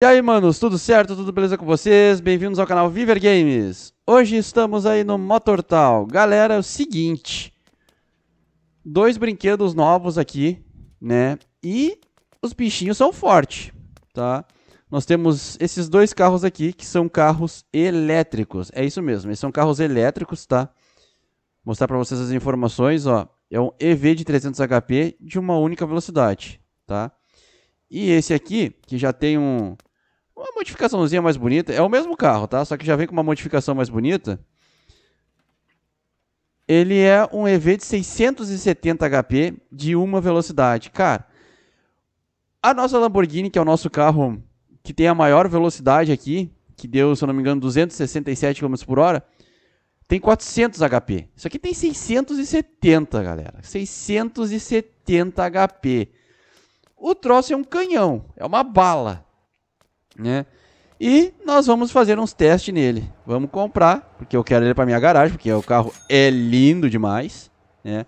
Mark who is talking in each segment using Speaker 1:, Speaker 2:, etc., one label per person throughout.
Speaker 1: E aí, manos, tudo certo? Tudo beleza com vocês? Bem-vindos ao canal Viver Games. Hoje estamos aí no Motortal. Galera, é o seguinte. Dois brinquedos novos aqui, né? E os bichinhos são fortes, tá? Nós temos esses dois carros aqui, que são carros elétricos. É isso mesmo, esses são carros elétricos, tá? Vou mostrar pra vocês as informações, ó. É um EV de 300 HP de uma única velocidade, tá? E esse aqui, que já tem um uma modificaçãozinha mais bonita. É o mesmo carro, tá? Só que já vem com uma modificação mais bonita. Ele é um EV de 670 HP de uma velocidade. Cara, a nossa Lamborghini, que é o nosso carro que tem a maior velocidade aqui, que deu, se eu não me engano, 267 km por hora, tem 400 HP. Isso aqui tem 670, galera. 670 HP. O troço é um canhão, é uma bala né? E nós vamos fazer uns testes nele. Vamos comprar, porque eu quero ele para minha garagem, porque o carro é lindo demais, né?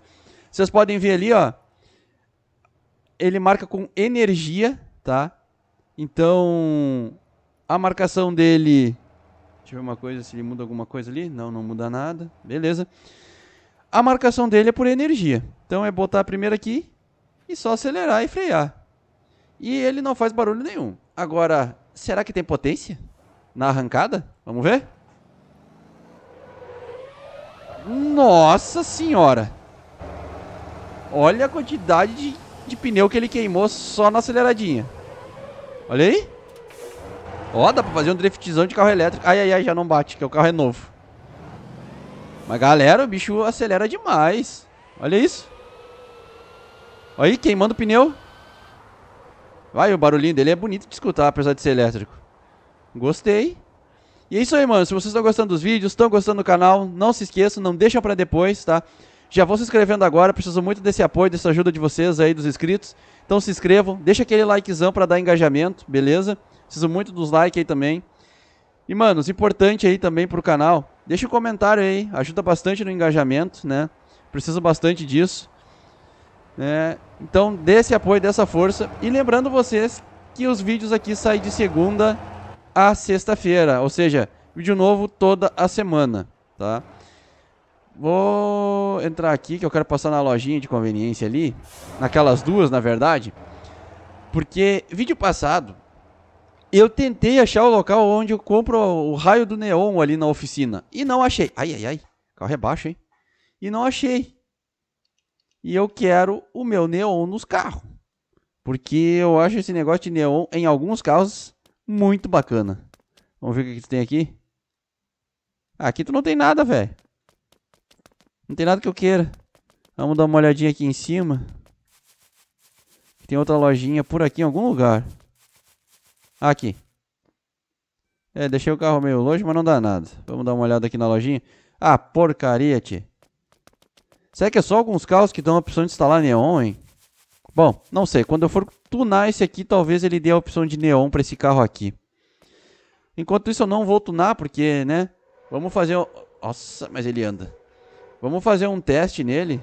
Speaker 1: Vocês podem ver ali, ó. Ele marca com energia, tá? Então, a marcação dele... Deixa eu ver uma coisa, se ele muda alguma coisa ali. Não, não muda nada. Beleza. A marcação dele é por energia. Então é botar a primeira aqui e só acelerar e frear. E ele não faz barulho nenhum. Agora, Será que tem potência? Na arrancada? Vamos ver? Nossa senhora! Olha a quantidade de, de pneu que ele queimou só na aceleradinha. Olha aí. Ó, dá pra fazer um driftzão de carro elétrico. Ai, ai, ai, já não bate, que o carro é novo. Mas galera, o bicho acelera demais. Olha isso. Olha aí, queimando o pneu. Vai, o barulhinho dele é bonito de escutar, apesar de ser elétrico. Gostei. E é isso aí, mano. Se vocês estão gostando dos vídeos, estão gostando do canal, não se esqueçam, não deixam pra depois, tá? Já vou se inscrevendo agora, preciso muito desse apoio, dessa ajuda de vocês aí, dos inscritos. Então se inscrevam, deixa aquele likezão pra dar engajamento, beleza? Preciso muito dos likes aí também. E, mano, importante aí também pro canal, deixa um comentário aí, ajuda bastante no engajamento, né? Preciso bastante disso. É, então, desse apoio, dessa força. E lembrando vocês que os vídeos aqui saem de segunda a sexta-feira, ou seja, vídeo novo toda a semana, tá? Vou entrar aqui que eu quero passar na lojinha de conveniência ali, naquelas duas, na verdade, porque vídeo passado eu tentei achar o local onde eu compro o raio do neon ali na oficina e não achei. Ai, ai, ai, carro é baixo, hein? E não achei e eu quero o meu neon nos carros. Porque eu acho esse negócio de neon, em alguns carros, muito bacana. Vamos ver o que, tu tem aqui. Aqui tu não tem nada, velho. Não tem nada que eu queira. Vamos dar uma olhadinha aqui em cima. Tem outra lojinha por aqui em algum lugar. Aqui. É, deixei o carro meio longe, mas não dá nada. Vamos dar uma olhada aqui na lojinha. Ah, porcaria, tio. Será que é só alguns carros que dão a opção de instalar neon, hein? Bom, não sei. Quando eu for tunar esse aqui, talvez ele dê a opção de neon para esse carro aqui. Enquanto isso, eu não vou tunar, porque, né? Vamos fazer... Um... Nossa, mas ele anda. Vamos fazer um teste nele.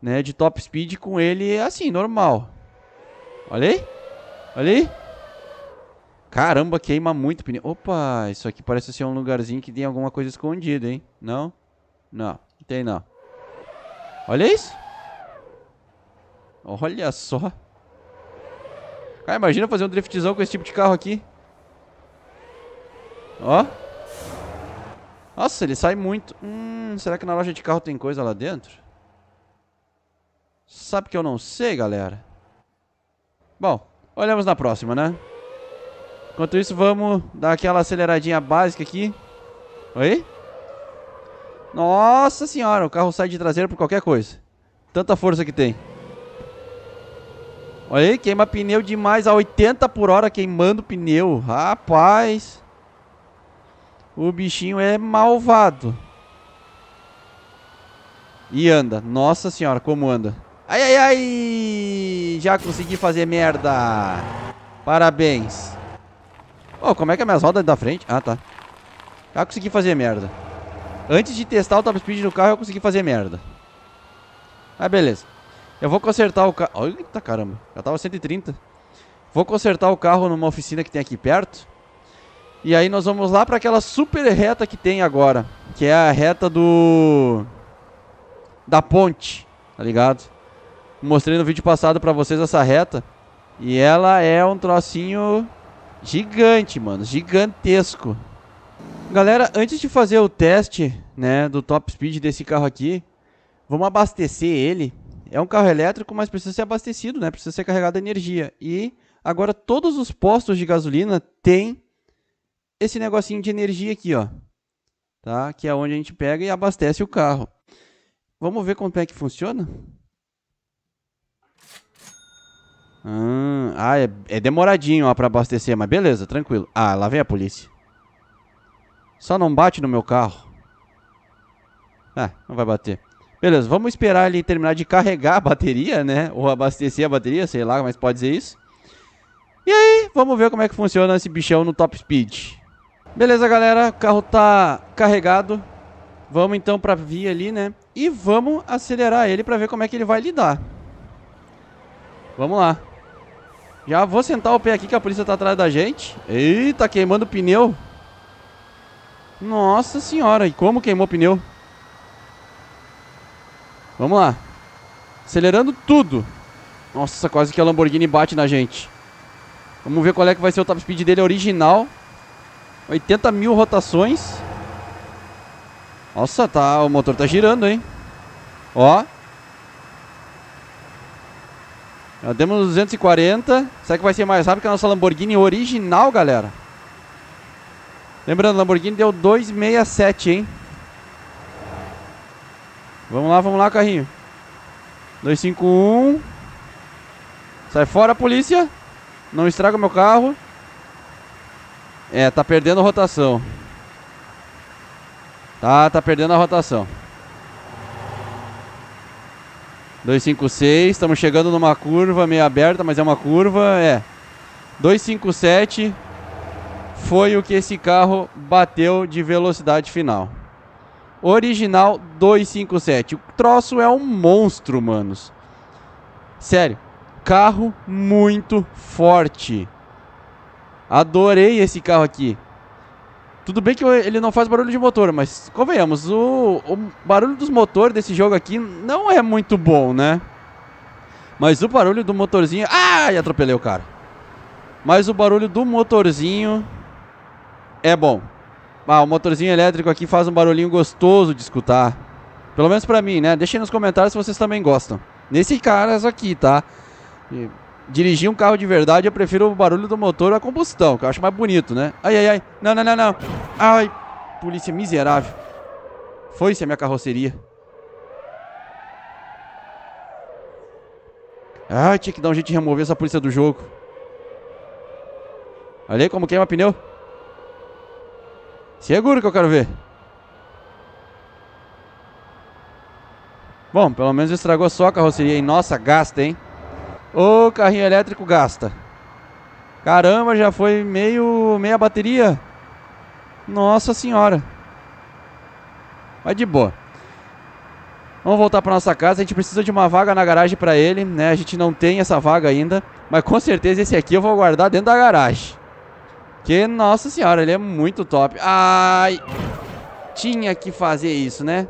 Speaker 1: Né, de top speed com ele assim, normal. Olha aí. Olha aí. Caramba, queima muito pneu. Opa, isso aqui parece ser um lugarzinho que tem alguma coisa escondida, hein? Não? Não. Tem não. Olha isso. Olha só. Cara, imagina fazer um driftzão com esse tipo de carro aqui. Ó. Nossa, ele sai muito. Hum, será que na loja de carro tem coisa lá dentro? Sabe que eu não sei, galera. Bom, olhamos na próxima, né? Enquanto isso, vamos dar aquela aceleradinha básica aqui. Oi? Nossa senhora, o carro sai de traseira por qualquer coisa. Tanta força que tem. Olha aí, queima pneu demais a 80 por hora queimando pneu. Rapaz. O bichinho é malvado. E anda. Nossa senhora, como anda. Ai, ai, ai. Já consegui fazer merda. Parabéns. Oh, como é que é minhas rodas da frente? Ah, tá. Já consegui fazer merda. Antes de testar o top speed no carro, eu consegui fazer merda. Mas ah, beleza. Eu vou consertar o carro... Eita caramba, já tava 130. Vou consertar o carro numa oficina que tem aqui perto. E aí nós vamos lá para aquela super reta que tem agora. Que é a reta do... Da ponte, tá ligado? Mostrei no vídeo passado para vocês essa reta. E ela é um trocinho gigante, mano. Gigantesco. Galera, antes de fazer o teste né, do top speed desse carro aqui, vamos abastecer ele. É um carro elétrico, mas precisa ser abastecido, né? Precisa ser carregado a energia. E agora todos os postos de gasolina têm esse negocinho de energia aqui, ó. Tá? Que é onde a gente pega e abastece o carro. Vamos ver como é que funciona? Ah, ah é, é demoradinho, para abastecer, mas beleza, tranquilo. Ah, lá vem a polícia. Só não bate no meu carro. Ah, não vai bater. Beleza, vamos esperar ele terminar de carregar a bateria, né? Ou abastecer a bateria, sei lá, mas pode ser isso. E aí, vamos ver como é que funciona esse bichão no top speed. Beleza, galera, o carro tá carregado. Vamos então pra via ali, né? E vamos acelerar ele pra ver como é que ele vai lidar. Vamos lá. Já vou sentar o pé aqui que a polícia tá atrás da gente. Eita, queimando o pneu. Nossa senhora, e como queimou o pneu. Vamos lá. Acelerando tudo. Nossa, quase que a Lamborghini bate na gente. Vamos ver qual é que vai ser o top speed dele original. 80 mil rotações. Nossa, tá, o motor tá girando, hein? Ó. Já demos 240. Será que vai ser mais rápido que a nossa Lamborghini original, galera? Lembrando, Lamborghini deu 2,67, hein? Vamos lá, vamos lá, carrinho. 251. Sai fora, polícia. Não estraga meu carro. É, tá perdendo a rotação. Tá, tá perdendo a rotação. 256, estamos chegando numa curva meio aberta, mas é uma curva, é. 257 foi o que esse carro bateu de velocidade final. Original 257. O troço é um monstro, manos. Sério, carro muito forte. Adorei esse carro aqui. Tudo bem que ele não faz barulho de motor, mas convenhamos, o, o barulho dos motores desse jogo aqui não é muito bom, né? Mas o barulho do motorzinho. Ai, atropelei o cara. Mas o barulho do motorzinho é bom. Ah, o motorzinho elétrico aqui faz um barulhinho gostoso de escutar. Pelo menos pra mim, né? Deixem nos comentários se vocês também gostam. Nesse caras aqui, tá? Dirigir um carro de verdade, eu prefiro o barulho do motor à combustão, que eu acho mais bonito, né? Ai, ai, ai. Não, não, não, não. Ai, polícia miserável. Foi-se a minha carroceria. Ah, tinha que dar um jeito de remover essa polícia do jogo. Olha aí como queima pneu. Seguro que eu quero ver. Bom, pelo menos estragou só a carroceria. E nossa, gasta, hein? Ô, carrinho elétrico gasta. Caramba, já foi meio meia bateria. Nossa senhora. Mas de boa. Vamos voltar para nossa casa. A gente precisa de uma vaga na garagem para ele, né? A gente não tem essa vaga ainda, mas com certeza esse aqui eu vou guardar dentro da garagem. Que, nossa senhora, ele é muito top. Ai! Tinha que fazer isso, né?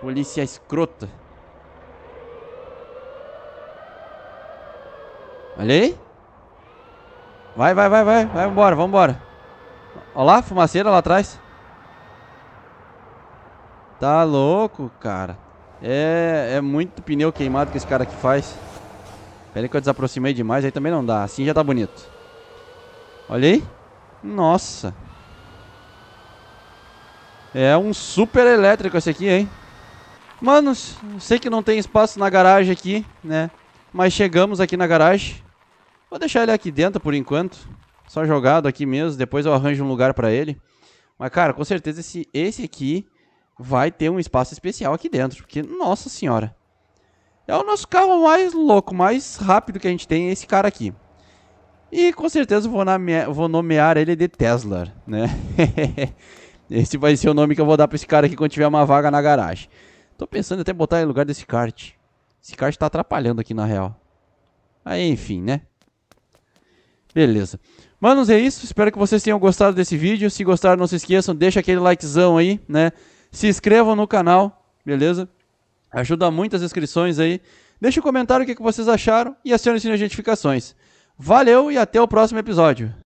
Speaker 1: Polícia escrota. Olha aí. Vai, vai, vai, vai. Vai embora, vamos embora. Olha lá, fumaceira lá atrás. Tá louco, cara. É, é muito pneu queimado que esse cara aqui faz. Pera aí que eu desaproximei demais, aí também não dá. Assim já tá bonito. Olha aí. Nossa. É um super elétrico esse aqui, hein? Mano, sei que não tem espaço na garagem aqui, né? Mas chegamos aqui na garagem. Vou deixar ele aqui dentro por enquanto. Só jogado aqui mesmo, depois eu arranjo um lugar pra ele. Mas, cara, com certeza esse, esse aqui vai ter um espaço especial aqui dentro. Porque, nossa senhora. É o nosso carro mais louco, mais rápido que a gente tem, é esse cara aqui. E com certeza vou nomear, vou nomear ele de Tesla, né? esse vai ser o nome que eu vou dar para esse cara aqui quando tiver uma vaga na garagem. Tô pensando até botar em lugar desse kart. Esse kart tá atrapalhando aqui na real. Aí, enfim, né? Beleza. Manos, é isso. Espero que vocês tenham gostado desse vídeo. Se gostaram, não se esqueçam, deixa aquele likezão aí, né? Se inscrevam no canal, beleza? Ajuda muito as inscrições aí. Deixa o um comentário o que vocês acharam e acione o sininho notificações. Valeu e até o próximo episódio.